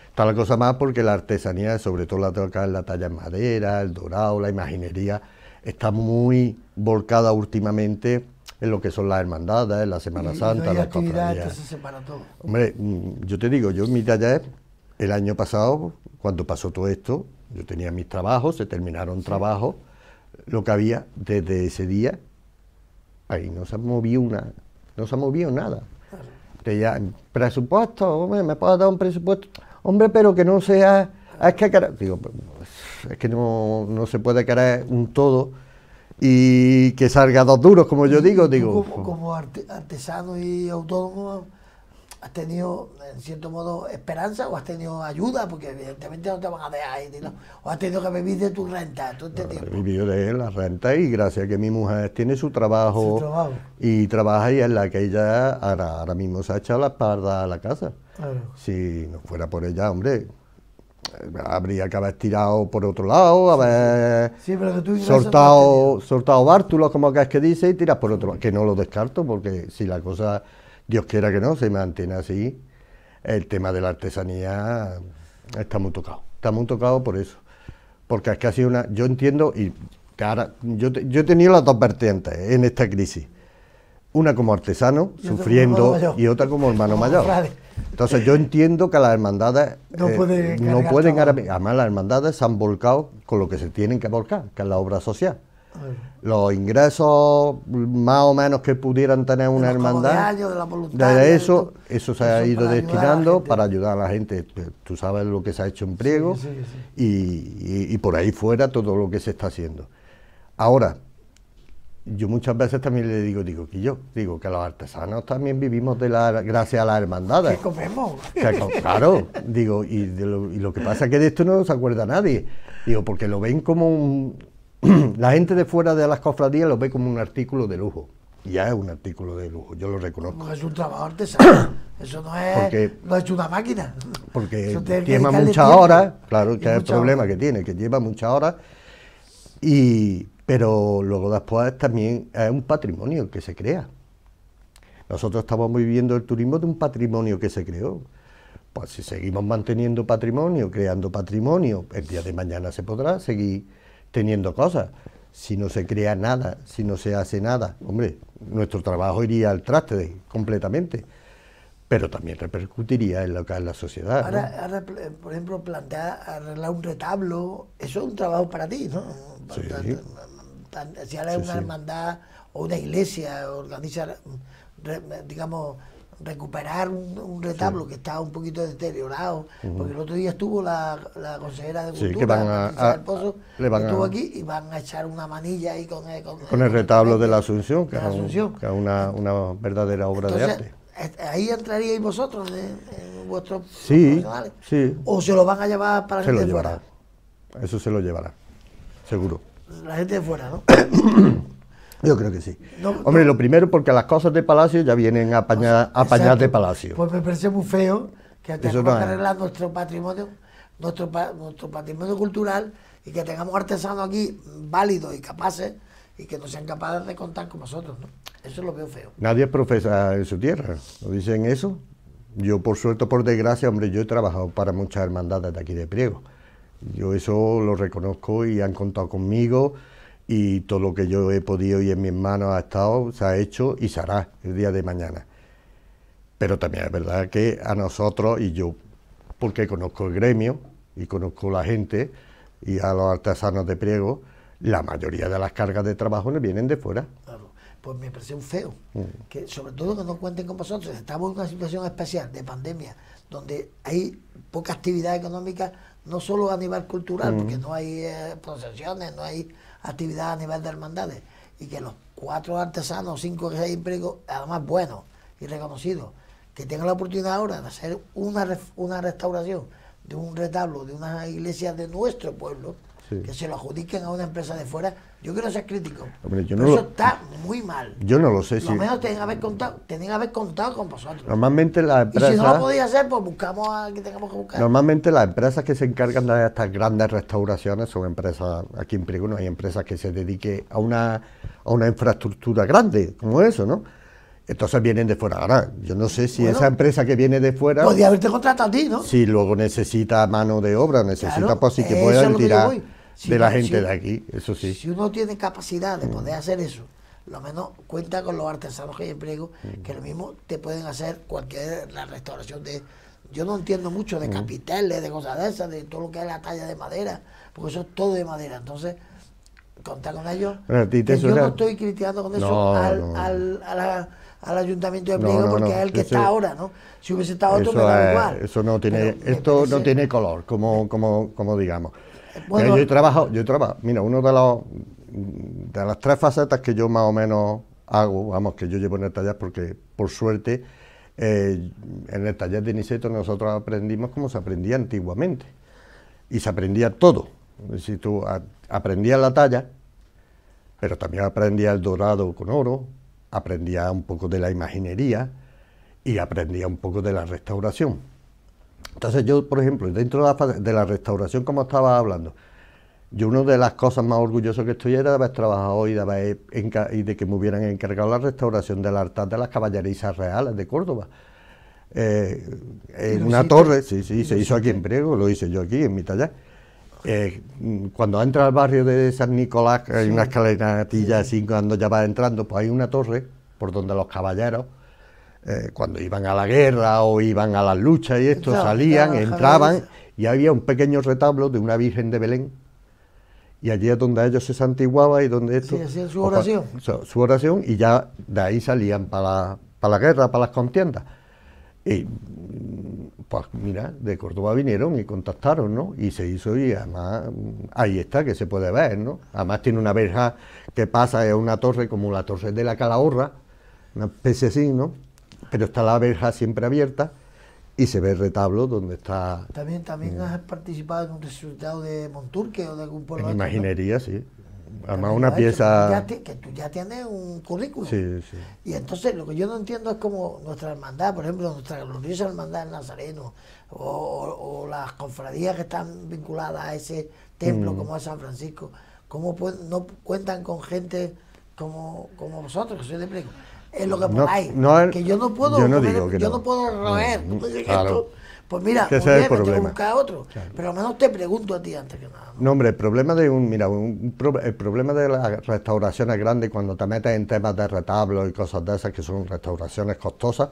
Está la cosa mal porque la artesanía, sobre todo la toca la talla en madera, el dorado, la imaginería, está muy volcada últimamente en lo que son las hermandadas, en la Semana Santa, las cofradías. Se Hombre, mm, yo te digo, yo en mi taller, el año pasado, cuando pasó todo esto, yo tenía mis trabajos, se terminaron trabajos lo que había desde ese día, ahí no se movió una, no se movió nada. ya, presupuesto, hombre, me puedo dar un presupuesto, hombre, pero que no sea, es que, digo, es que no, se puede crear un todo y que salga dos duros, como yo digo, digo. Como, como artesano y autónomo ¿Has tenido, en cierto modo, esperanza o has tenido ayuda? Porque evidentemente no te van a dejar y ¿no? o has tenido que vivir de tu renta todo este tiempo. He vivido de la renta y gracias a que mi mujer tiene su trabajo, y trabaja y es la que ella ahora, mismo se ha echado la espalda a la casa. Si no fuera por ella, hombre, habría que haber tirado por otro lado, haber sí, soltado, soltado bártulos, como que es que dice, y tiras por otro lado, que no lo descarto, porque si la cosa Dios quiera que no, se mantiene así, el tema de la artesanía está muy tocado. Está muy tocado por eso. Porque es que ha sido una. Yo entiendo, y cara, yo, yo he tenido las dos vertientes en esta crisis. Una como artesano, sufriendo, y otra como hermano oh, mayor. Entonces yo entiendo que las hermandades no, eh, pueden... Además las hermandades se han volcado con lo que se tienen que volcar, que es la obra social. Los ingresos más o menos que pudieran tener una hermandad, de, eso, eso se ha ido destinando para ayudar a la gente. Pues, tú sabes lo que se ha hecho en Priego Y, por ahí fuera todo lo que se está haciendo. Ahora, yo muchas veces también le digo, digo que yo, digo que los artesanos también vivimos de la gracias a las hermandades. que comemos? claro, digo, y, lo, y, lo, que pasa es que de esto no se acuerda nadie. Digo, porque lo ven como un, la gente de fuera de las cofradías lo ve como un artículo de lujo. Ya es un artículo de lujo, yo lo reconozco. No, es un trabajo artesano. Eso no es, no es una máquina. Porque lleva muchas horas, claro, que es el problema que tiene, que lleva muchas horas. Y, pero luego después también es un patrimonio que se crea. Nosotros estamos viviendo el turismo de un patrimonio que se creó. Pues si seguimos manteniendo patrimonio, creando patrimonio, el día de mañana se podrá seguir teniendo cosas. Si no se crea nada, si no se hace nada, hombre, nuestro trabajo iría al traste completamente, pero también repercutiría en lo que es la sociedad. Ahora, ahora, por ejemplo, plantear, arreglar un retablo, eso es un trabajo para ti, ¿no? Sí. Si ahora una hermandad o una iglesia, organiza, digamos, recuperar un, retablo que estaba un poquito deteriorado, porque el otro día estuvo la, la consejera de Cultura, que estuvo aquí y van a echar una manilla ahí con, el, con, el, retablo de la Asunción, que, es una, una verdadera obra de arte. Ahí entraríais vosotros en, vuestros sí, sí. o se lo van a llevar para se lo llevará. Eso se lo llevará, seguro. La gente de fuera, ¿no? Yo creo que sí. Hombre, lo primero porque las cosas de Palacio ya vienen a pañar de Palacio. Pues me parece muy feo que tengamos que arreglar nuestro patrimonio, nuestro, patrimonio cultural y que tengamos artesanos aquí válidos y capaces y que no sean capaces de contar con nosotros. ¿no? Eso lo veo feo. Nadie profesa en su tierra, ¿no dicen eso? Yo, por suerte, por desgracia, hombre, yo he trabajado para muchas hermandades de aquí de Priego. Yo eso lo reconozco y han contado conmigo y todo lo que yo he podido y en mis manos ha estado, se ha hecho y se hará el día de mañana. Pero también es verdad que a nosotros, y yo, porque conozco el gremio y conozco la gente y a los artesanos de priego, la mayoría de las cargas de trabajo nos vienen de fuera. Claro, pues me parece un feo, mm. que sobre todo que no cuenten con vosotros, estamos en una situación especial de pandemia, donde hay poca actividad económica, no solo a nivel cultural, mm. porque no hay eh, procesiones, no hay actividad a nivel de hermandades y que los cuatro artesanos, cinco que seis impricos, además buenos y reconocidos, que tengan la oportunidad ahora de hacer una, una restauración de un retablo de una iglesia de nuestro pueblo, que se lo adjudiquen a una empresa de fuera, yo quiero ser crítico. Ah, eso está muy mal. Yo no lo sé. Lo menos tenían que haber contado, con vosotros. Normalmente las empresas. Y si no lo podía hacer, pues buscamos a quien tengamos que buscar. Normalmente las empresas que se encargan de estas grandes restauraciones son empresas, aquí en Perú no hay empresas que se dediquen a una, a una infraestructura grande como eso, ¿no? Entonces vienen de fuera. Ahora, yo no sé si esa empresa que viene de fuera. Podría haberte contratado a ti, ¿no? Si luego necesita mano de obra, necesita, pues que puedan tirar de la gente de aquí, eso sí. Si uno tiene capacidad de mm. poder hacer eso, lo menos cuenta con los artesanos que hay en Priego, mm. que lo mismo te pueden hacer cualquier la restauración de... Yo no entiendo mucho de mm. capiteles, de cosas de esas, de todo lo que es la talla de madera, porque eso es todo de madera. Entonces, contar con ellos. yo no estoy criticando con eso al, ayuntamiento de Pliego porque es el que está ahora, ¿no? Si hubiese estado otro, me da Eso no tiene, esto no tiene color, como, como, como digamos he yo trabajo, yo trabajo, mira, uno de, los, de las tres facetas que yo más o menos hago, vamos, que yo llevo en el taller porque por suerte eh, en el taller de Iniceto nosotros aprendimos como se aprendía antiguamente y se aprendía todo. Si tú aprendías la talla, pero también aprendías el dorado con oro, aprendía un poco de la imaginería y aprendía un poco de la restauración. Entonces yo, por ejemplo, dentro de la, restauración, como estaba hablando, yo una de las cosas más orgullosas que estoy era de haber trabajado y de, y de que me hubieran encargado la restauración del altar de las caballerizas reales de Córdoba. Eh, en una torre, sí, sí, se hizo aquí en Priego, lo hice yo aquí en mi taller. Eh, cuando entra al barrio de San Nicolás, hay una escalera sí. así, cuando ya va entrando, pues hay una torre por donde los caballeros eh, cuando iban a la guerra o iban a las luchas y esto, salían, entraban y había un pequeño retablo de una Virgen de Belén. Y allí es donde ellos se santiguaban y donde esto... Sí, hacían su oración. su, oración y ya de ahí salían para la, para la guerra, para las contiendas. Y mm, pues mira, de Córdoba vinieron y contactaron, ¿no? Y se hizo y además mm, ahí está, que se puede ver, ¿no? Además tiene una verja que pasa, es una torre como la torre de la Calahorra, una especie así, ¿no? pero está la abeja siempre abierta y se ve el retablo donde está... También, también eh, has participado en un resultado de Monturque o de algún pueblo. En imaginería, sí. Además una pieza... que tú ya tienes un currículum. Sí, sí. Y entonces lo que yo no entiendo es cómo... nuestra hermandad, por ejemplo, nuestra gloriosa hermandad del Nazareno, o, las confradías que están vinculadas a ese templo mm. como a San Francisco, ¿cómo no cuentan con gente como, como vosotros, que soy de es lo que No, que yo no puedo, yo no, digo que yo no. puedo roer. Claro. Pues mira, que ese el problema. Buscar otro, pero al menos te pregunto a ti antes que nada. No, hombre, el problema de un, mira, un, el problema de las restauraciones grandes cuando te metes en temas de retablo y cosas de esas que son restauraciones costosas,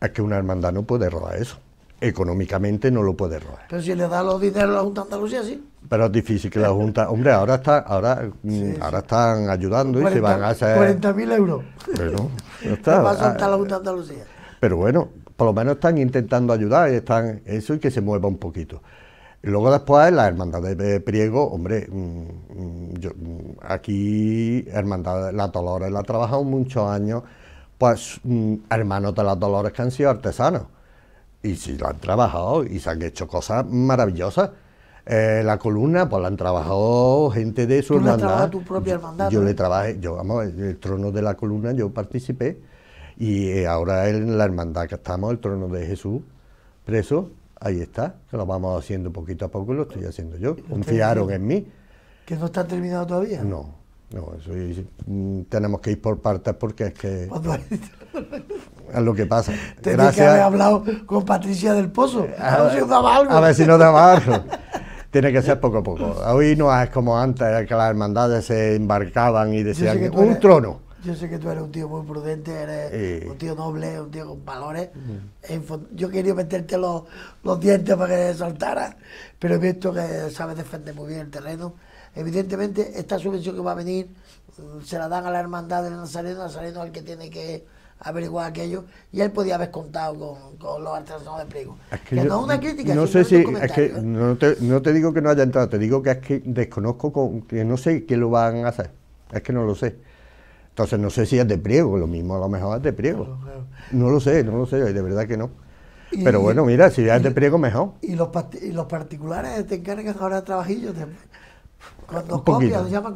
es que una hermandad no puede robar eso. Económicamente no lo puede robar. Pero si le da los dineros a la Junta de Andalucía, sí. Pero es difícil que la Junta. Hombre, ahora está, ahora, mm, ahora están ayudando y se van a hacer. 40.000 euros. Bueno, no está. va a ah, la Junta de Andalucía. Pero bueno, por lo menos están intentando ayudar, y están eso y que se mueva un poquito. Luego después la hermandad de Priego, hombre, mm, mm, aquí hermandad de las Dolores la ha trabajado muchos años, pues hermanos de las Dolores que han sido artesanos. Y si la han trabajado y se han hecho cosas maravillosas. Eh, la columna, pues la han trabajado gente de su ¿Tú hermandad. propia Yo, le trabajé, yo, vamos, el trono de la columna, yo participé. Y eh, ahora en la hermandad que estamos, el trono de Jesús preso, ahí está, que lo vamos haciendo poquito a poco lo estoy haciendo yo. Confiaron en mí. ¿Que no está terminado todavía? No, no, eso mm, tenemos que ir por partes porque es que. Pues, es lo que pasa. Tenía que haber hablado con Patricia del Pozo. A, ver si nos daba algo. A ver si nos daba algo tiene que ser poco a poco. Hoy no es como antes, que las hermandades se embarcaban y decían que un trono. Yo sé que tú eres un tío muy prudente, eres un tío noble, un tío con valores. Mm. Yo quería meterte los, dientes para que saltara, pero he visto que sabes defender muy bien el terreno. Evidentemente, esta subvención que va a venir mm, se la dan a la hermandad de Nazareno, Nazareno al que tiene que averiguar aquello y él podía haber contado con, los artesanos de pliego. no una crítica. No es que no te, digo que no haya entrado, te digo que es que desconozco, con, que no sé qué lo van a hacer, es que no lo sé. Entonces no sé si es de pliego, lo mismo a lo mejor es de pliego. No lo sé, no lo sé, de verdad que no. Pero bueno, mira, si es de pliego, mejor. Y los, y los particulares te encargan ahora de trabajillos. De, se llaman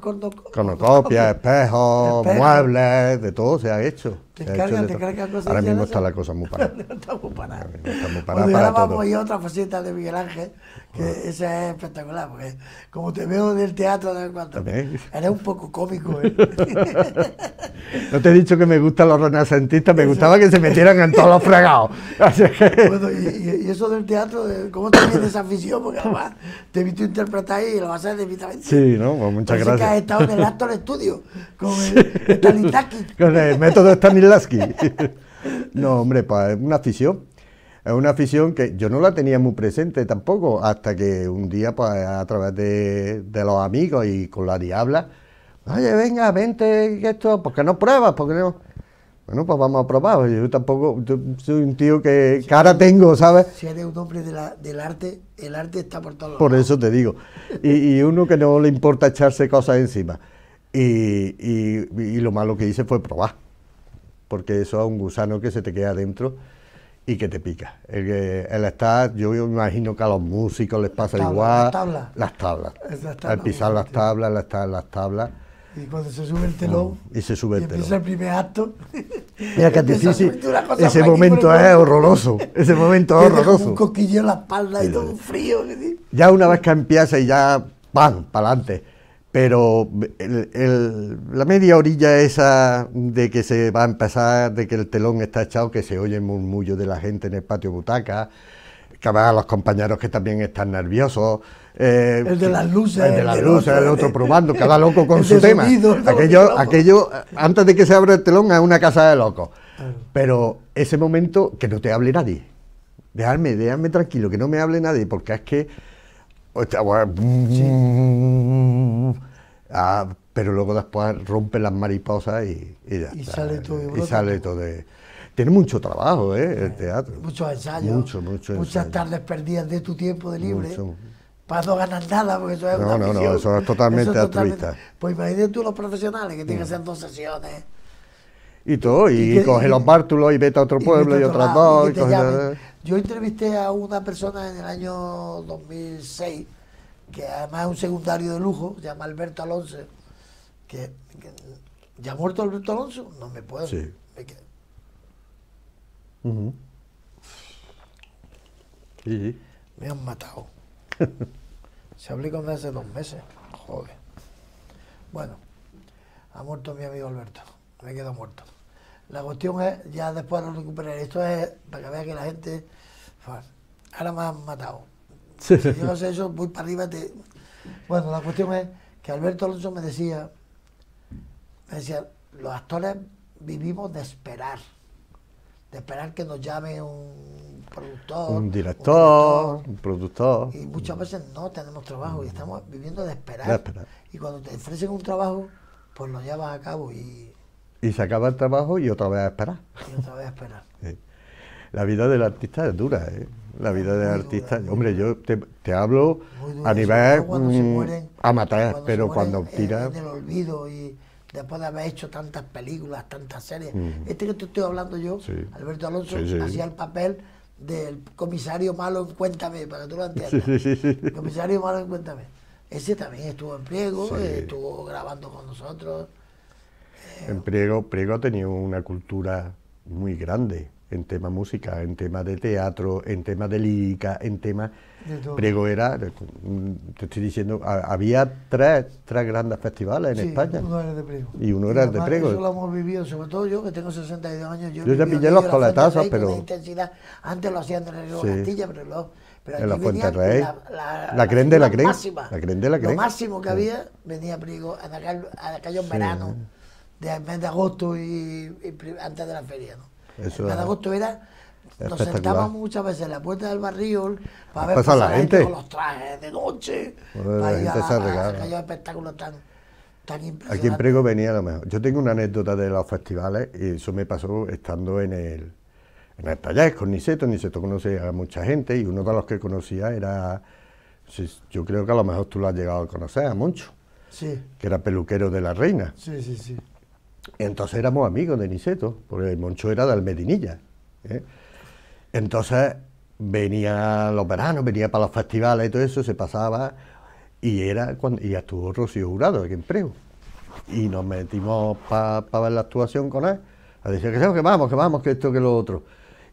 espejos, espejo. muebles, de todo se ha hecho. Te cargan, te cargan cosas. Ahora mismo está la cosa muy parada. está muy parada. Está muy parada pues para todo. Y otra faceta de Miguel Ángel, que esa es espectacular, porque como te veo del teatro de cuando. eres un poco cómico. ¿eh? no te he dicho que me gustan los renacentistas, me gustaba que se metieran en todos los fregados. y, eso del teatro, ¿cómo te vienes esa afición? Porque además te he visto interpretar y lo vas a hacer debidamente. Sí, ¿no? Pues muchas gracias. Que has estado en el Actor estudio con el, sí. el Con el método Lasky. no, hombre, pues una afición. Es una afición que yo no la tenía muy presente tampoco, hasta que un día, pues, a través de, los amigos y con la diabla, oye, venga, vente, esto, porque no pruebas? porque no? Bueno, pues vamos a probar. Yo tampoco soy un tío que cara tengo, ¿sabes? Si eres un hombre del arte, el arte está por todos lados. Por eso te digo. Y, uno que no le importa echarse cosas encima. y lo malo que hice fue probar porque eso es un gusano que se te queda dentro y que te pica. El, estar, yo imagino que a los músicos les pasa igual. Las tablas. Las tablas. Al pisar las tablas, las tablas, las tablas. Y cuando se sube el telón. Oh, y se sube el telón. Empieza el primer acto. Mira que es difícil. Ese momento es horroroso. Ese momento es horroroso. Un coquillo en la espalda y todo un frío. Ya una vez que empieza y ya, ¡pam! para adelante pero la media orilla esa de que se va a empezar, de que el telón está echado, que se oye el murmullo de la gente en el patio butaca, que a los compañeros que también están nerviosos. Eh, el de las luces. El de las luces, el otro, eh, probando, cada loco con su tema. aquello, aquello, antes de que se abra el telón, es una casa de locos. Pero ese momento, que no te hable nadie. Déjame, déjame tranquilo, que no me hable nadie, porque es que pues, ah, pero luego después rompen las mariposas y, ya, y sale todo. Y, sale todo de, tiene mucho trabajo, ¿eh? El teatro. Muchos ensayos. Mucho, mucho muchas tardes perdidas de tu tiempo de libre. Para no ganar nada, porque eso es no, No, no, no, eso es totalmente altruista. pues imagínate tú los profesionales que tienen que mm. hacer dos sesiones. Y todo, y, coge los bártulos y vete a otro pueblo y, otras dos. Yo entrevisté a una persona en el año 2006, que además es un secundario de lujo, se llama Alberto Alonso, que, ¿ya ha muerto Alberto Alonso? No me puedo. Sí. Me han matado. se hablé con él hace dos meses. Joder. Bueno, ha muerto mi amigo Alberto. Me quedo muerto. La cuestión es, ya después lo recuperar Esto es para que vea que la gente. ahora me han matado. Si yo no sé eso, voy para arriba. Bueno, la cuestión es que Alberto Alonso me decía, decía, los actores vivimos de esperar, de esperar que nos llame un productor, un director, un, productor. Y muchas veces no tenemos trabajo y estamos viviendo de esperar. de esperar. Y cuando te ofrecen un trabajo, pues lo llevas a cabo y y se acaba el trabajo y otra vez a esperar. Y otra vez a esperar. La vida del artista es dura, ¿eh? La vida del artista. hombre, yo te, hablo a nivel ...a matar... cuando mm, pero cuando, tiras... Del olvido y después de haber hecho tantas películas, tantas series. Mm. Este que te estoy hablando yo, Alberto Alonso, hacía el papel del comisario malo en Cuéntame, para que tú lo entiendas. comisario malo en Cuéntame. Ese también estuvo en pliego, estuvo grabando con nosotros. En Priego, Priego ha tenido una cultura muy grande en tema música, en tema de teatro, en tema de lírica, en tema... Priego era, te estoy diciendo, había tres, tres, grandes festivales en España. Uno era de Priego. Y uno era de Priego. Eso lo hemos vivido, sobre todo yo que tengo 62 años. Yo, yo ya pillé los colatazos, pero... Intensidad. Antes lo hacían en la río Castilla, pero luego... Pero en la Fuente Rey. La, creen de la creen. La creen de la Lo máximo que había venía Priego a la, a en verano de mes de agosto y, antes de la feria. ¿no? el de agosto era nos sentábamos muchas veces en la puerta del barrio para ver pasar la gente. con los trajes de noche. para la ir a, espectáculos tan, impresionantes. Aquí en Prego venía lo mejor. Yo tengo una anécdota de los festivales y eso me pasó estando en el, en el taller con Niceto. Niceto conoce a mucha gente y uno de los que conocía era, yo creo que a lo mejor tú lo has llegado a conocer, a Moncho. Sí. Que era peluquero de la reina. Sí, sí, sí. Entonces éramos amigos de Niceto, porque el Moncho era de Almedinilla. ¿eh? Entonces venía los veranos, venía para los festivales y todo eso, se pasaba y era cuando y estuvo Rocío Jurado de en empleo Y nos metimos para ver la actuación con él, a decir que, vamos, que vamos, que esto, que lo otro.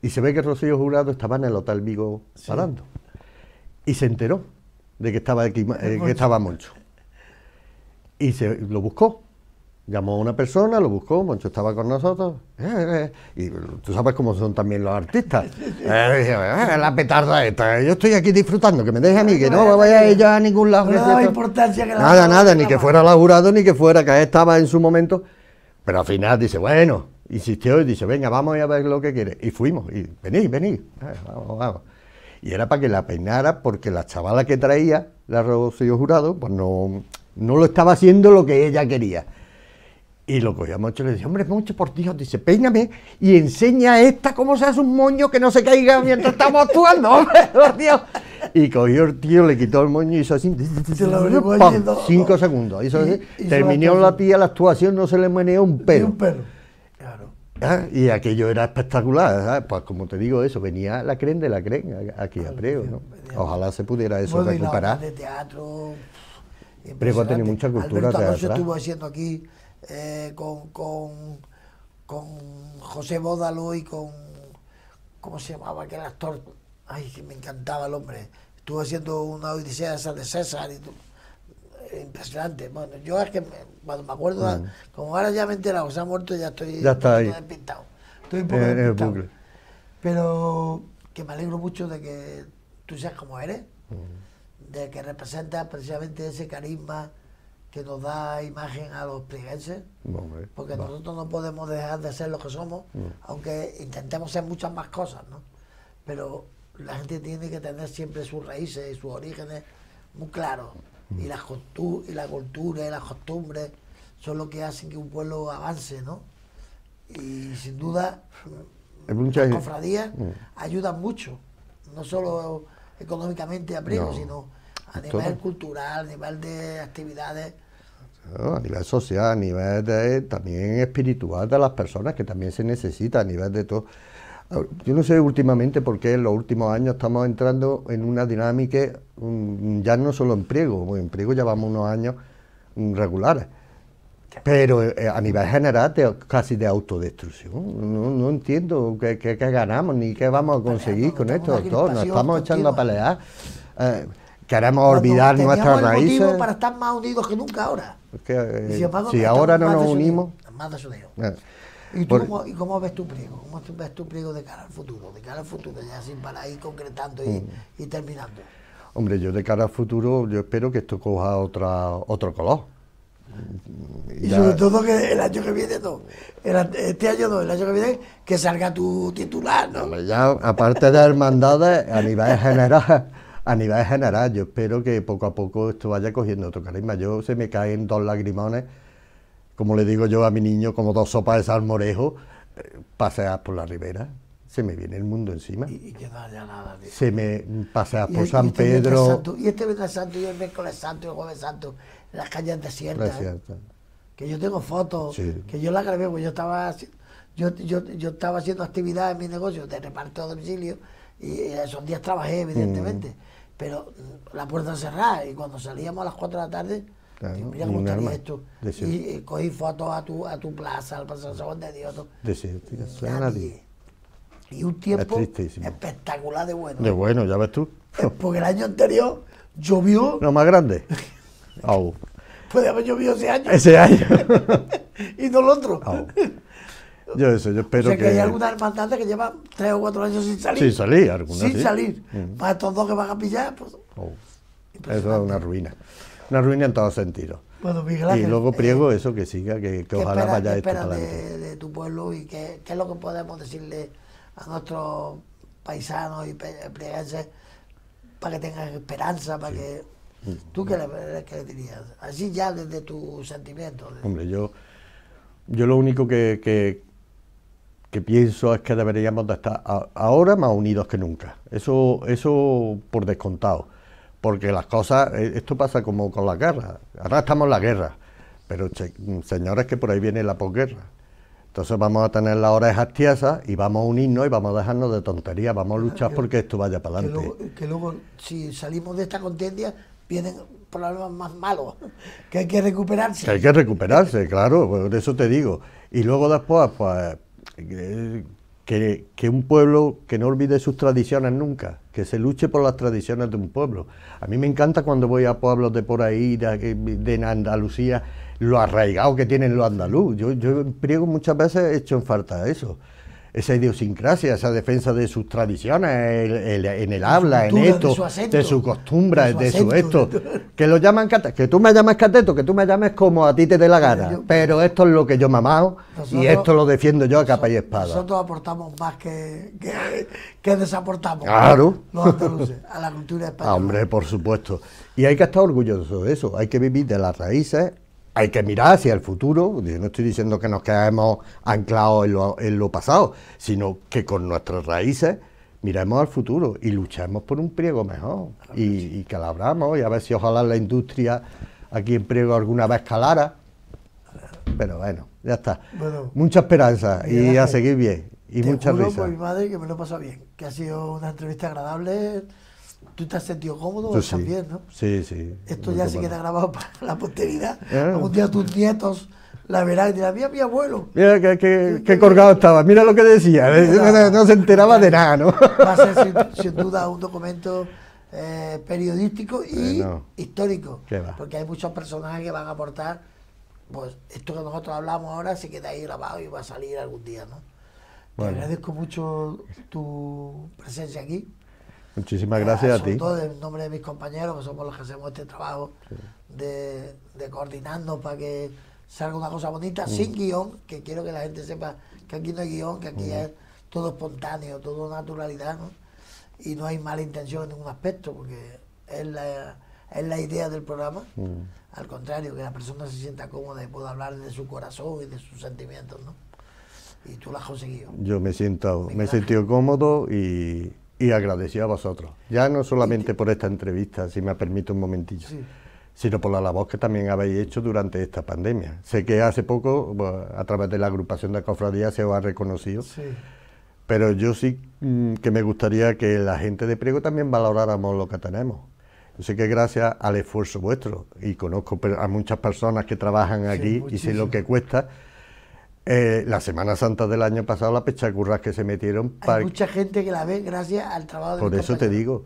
Y se ve que Rocío Jurado estaba en el Hotel Vigo parando. Y se enteró de que estaba aquí, eh, que estaba Moncho. Y se lo buscó llamó a una persona, lo buscó, Moncho estaba con nosotros, eh, eh, y tú sabes cómo son también los artistas. Eh, la petarda esta, yo estoy aquí disfrutando, que me deje a mí, que no vaya ella a ningún lado. No, importancia que nada, nada, ni que fuera la jurado, ni que fuera, que estaba en su momento. Pero al final dice, bueno, insistió y dice, venga, vamos a ver lo que quiere. Y fuimos, y venid, venid, vamos, vamos. Y era para que la peinara porque la chavala que traía, la Rocío Jurado, pues no, no lo estaba haciendo lo que ella quería. Y lo cogía Moncho y le decía, hombre, Moncho, por Dios, dice, peíname y enseña a esta cómo se hace un moño que no se caiga mientras estamos actuando, Y cogió el tío, le quitó el moño y hizo así, se lo cinco segundos. terminó la tía la actuación, no se le meneó un pelo. Un ah, Y aquello era espectacular, ah, pues como te digo eso, venía la creen de la creen aquí a Prego, ¿no? Ojalá se pudiera eso recuperar. de teatro. Prego ha tenido mucha cultura Alberto estuvo haciendo aquí eh, con, con, José Bódalo y con, ¿cómo se llamaba aquel actor? Ay, que me encantaba el hombre. Estuvo haciendo una odisea esa de César y eh, impresionante. Bueno, yo es que me, cuando me acuerdo, como ahora ya me he enterado, se ha muerto, ya estoy ya está ahí. Estoy un poco Pero que me alegro mucho de que tú seas como eres, de que representas precisamente ese carisma que nos da imagen a los pliegueses, porque nosotros no podemos dejar de ser lo que somos, mm. aunque intentemos ser muchas más cosas, ¿no? Pero la gente tiene que tener siempre sus raíces y sus orígenes muy claros, mm. y, las y la cultura y las costumbres son lo que hacen que un pueblo avance, ¿no? Y sin duda, las cofradías mm. ayudan mucho, no solo económicamente a Priego, sino a nivel cultural, a nivel de actividades. a nivel social, a nivel de, también espiritual de las personas, que también se necesita, a nivel de todo. Yo no sé últimamente por qué en los últimos años estamos entrando en una dinámica, ya no solo en pliego, en llevamos unos años mm, regulares, pero eh, a nivel general casi de autodestrucción. No, entiendo qué, ganamos ni qué vamos a conseguir con esto, doctor. Nos estamos echando a pelear. Eh, queremos olvidar raíz. nuestras raíces. para estar más unidos que nunca ahora. Eh, si, ahora no nos unimos. Más de su ¿Y, ¿Y cómo ves tu pliego? ¿Cómo ves tu pliego de cara al futuro? De cara al futuro, ya sin para ir concretando y, mm. y terminando. Hombre, yo de cara al futuro, yo espero que esto coja otra, otro color. Y, sobre todo que el año que viene, no, este año no, el año que viene, que salga tu titular, ¿no? ya, aparte de hermandades, a nivel general, a nivel general, yo espero que poco a poco esto vaya cogiendo otro carisma. Yo se me caen dos lagrimones, como le digo yo a mi niño, como dos sopas de salmorejo, eh, paseas por la ribera. Se me viene el mundo encima. Y, que no haya nada. Se me paseas por San Pedro. y este Viernes Santo, y el miércoles Santo, y el jueves Santo, en las calles desiertas. ¿eh? Que yo tengo fotos, que yo las grabé, porque yo estaba, yo, yo, estaba haciendo actividad en mi negocio de reparto de domicilio, y esos días trabajé, evidentemente. Mm pero mm, la puerta cerrada y cuando salíamos a las 4 de la tarde, claro, esto. Y, eh, cogí fotos a tu, a tu plaza, al pasar de Dios. Nadie. Y un tiempo espectacular de bueno. De bueno, ya ves tú. Porque el año anterior llovió. No, más grande. oh. Puede haber llovido ese año. Ese año. y no el otro. Yo eso, yo espero o sea, que... hay alguna hermandad que lleva tres o cuatro años sin salir. Sin salir, vez. Sin salir. Para estos dos que van a pillar, pues... Oh. Eso es una ruina. Una ruina en todos sentidos. Bueno, Ángel, y luego priego eh, eso que siga, que, que ojalá vaya esto para de, de, tu pueblo y qué, es lo que podemos decirle a nuestros paisanos y prieguenses para que tengan esperanza, para que... Mm. ¿Tú qué le, dirías? Así ya desde tu sentimiento. Hombre, yo, yo lo único que, que, que pienso es que deberíamos de estar ahora más unidos que nunca. Eso, eso por descontado. Porque las cosas, eh, esto pasa como con la guerra. Ahora estamos en la guerra, pero señores que por ahí viene la posguerra. Entonces vamos a tener las de tiesas y vamos a unirnos y vamos a dejarnos de tonterías, vamos a luchar ah, porque esto vaya para adelante. Que, luego, si salimos de esta contienda, vienen problemas más malos, que hay que recuperarse. Que hay que recuperarse, claro, por eso te digo. Y luego después, pues que, que, un pueblo que no olvide sus tradiciones nunca, que se luche por las tradiciones de un pueblo. A mí me encanta cuando voy a pueblos de por ahí, de, Andalucía, lo arraigado que tienen los andaluz. Yo, yo en Priego muchas veces he hecho en falta eso esa idiosincrasia, esa defensa de sus tradiciones, en el habla, en esto, de, su costumbre, de su, esto, que lo llaman cateto, que tú me llames cateto, que tú me llames como a ti te dé la gana, pero esto es lo que yo mamado y esto lo defiendo yo a capa y espada. Nosotros aportamos más que, que, desaportamos. Claro. Los andaluces, a la cultura ah, española. Hombre, por supuesto. Y hay que estar orgulloso de eso, hay que vivir de las raíces hay que mirar hacia el futuro. Yo no estoy diciendo que nos quedemos anclados en lo, pasado, sino que con nuestras raíces miremos al futuro y luchemos por un priego mejor y, calabramos y a ver si ojalá la industria aquí en priego alguna vez calara. Pero bueno, ya está. Mucha esperanza y a seguir bien. Y muchas gracias. por mi madre que me lo bien, que ha sido una entrevista agradable. Tú te has sentido cómodo también, ¿no? Sí, sí. Esto ya se queda grabado para la posteridad. ¿Eh? día tus nietos la verán y dirán, mira mi abuelo. Mira qué, colgado estaba, mira lo que decía, no, se enteraba de nada, ¿no? Va a ser sin, duda un documento eh, periodístico y eh, histórico. Porque hay muchos personajes que van a aportar, pues esto que nosotros hablamos ahora se queda ahí grabado y va a salir algún día, ¿no? Te agradezco mucho tu presencia aquí. Muchísimas gracias a ti. Todo en nombre de mis compañeros, que somos los que hacemos este trabajo de, de coordinarnos para que salga una cosa bonita mm. sin guión, que quiero que la gente sepa que aquí no hay guión, que aquí mm. es todo espontáneo, todo naturalidad, ¿no? Y no hay mala intención en ningún aspecto, porque es la, es la idea del programa. Mm. Al contrario, que la persona se sienta cómoda y pueda hablar de su corazón y de sus sentimientos, ¿no? Y tú lo has conseguido. Yo me me he sentido cómodo y y agradecido a vosotros. Ya no solamente por esta entrevista, si me permite un momentillo, sino por la labor que también habéis hecho durante esta pandemia. Sé que hace poco, pues, a través de la agrupación de cofradías, se os ha reconocido. Pero yo sí mm, que me gustaría que la gente de Priego también valoráramos lo que tenemos. Yo sé que gracias al esfuerzo vuestro, y conozco a muchas personas que trabajan aquí y sé lo que cuesta, eh, la Semana Santa del año pasado, las pechacurras que se metieron. Hay mucha gente que la ve gracias al trabajo de Por eso te digo.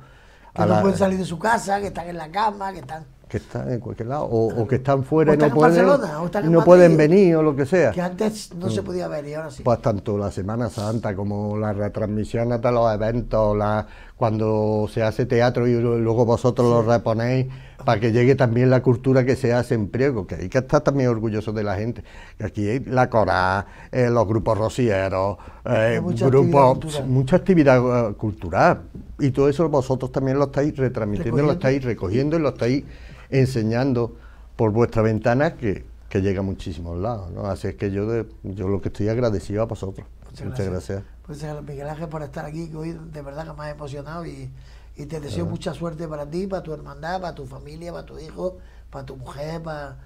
Que no pueden salir de su casa, que están en la cama, que están que están en cualquier lado, o, que están fuera y no pueden, no pueden venir o lo que sea. Que antes no se mm. podía ver y ahora sí. Pues tanto la Semana Santa como la retransmisión hasta los eventos, la, cuando se hace teatro y luego vosotros lo reponéis, para que llegue también la cultura que se hace en Priego, que hay que estar también orgulloso de la gente, que aquí hay la cora, eh, los grupos rocieros, eh, mucha actividad eh, cultural, y todo eso vosotros también lo estáis retransmitiendo, lo estáis recogiendo y lo estáis enseñando por vuestra ventana que, que llega a muchísimos lados, ¿no? Así es que yo, yo lo que estoy agradecido a vosotros. Muchas, gracias. Pues Miguel Ángel por estar aquí, que hoy de verdad que me ha emocionado y y te deseo mucha suerte para ti, para tu hermandad, para tu familia, para tu hijo, para tu mujer, para,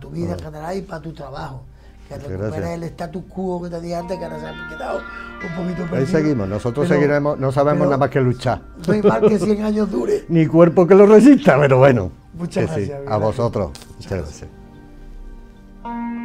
tu vida en general y para tu trabajo. Que recuperes el status quo que te di antes, que ahora se ha quedado un poquito perdido. Ahí seguimos, nosotros seguiremos, no sabemos nada más que luchar. No hay que 100 años dure. Ni cuerpo que lo resista, pero bueno. Muchas gracias. A vosotros. Muchas gracias.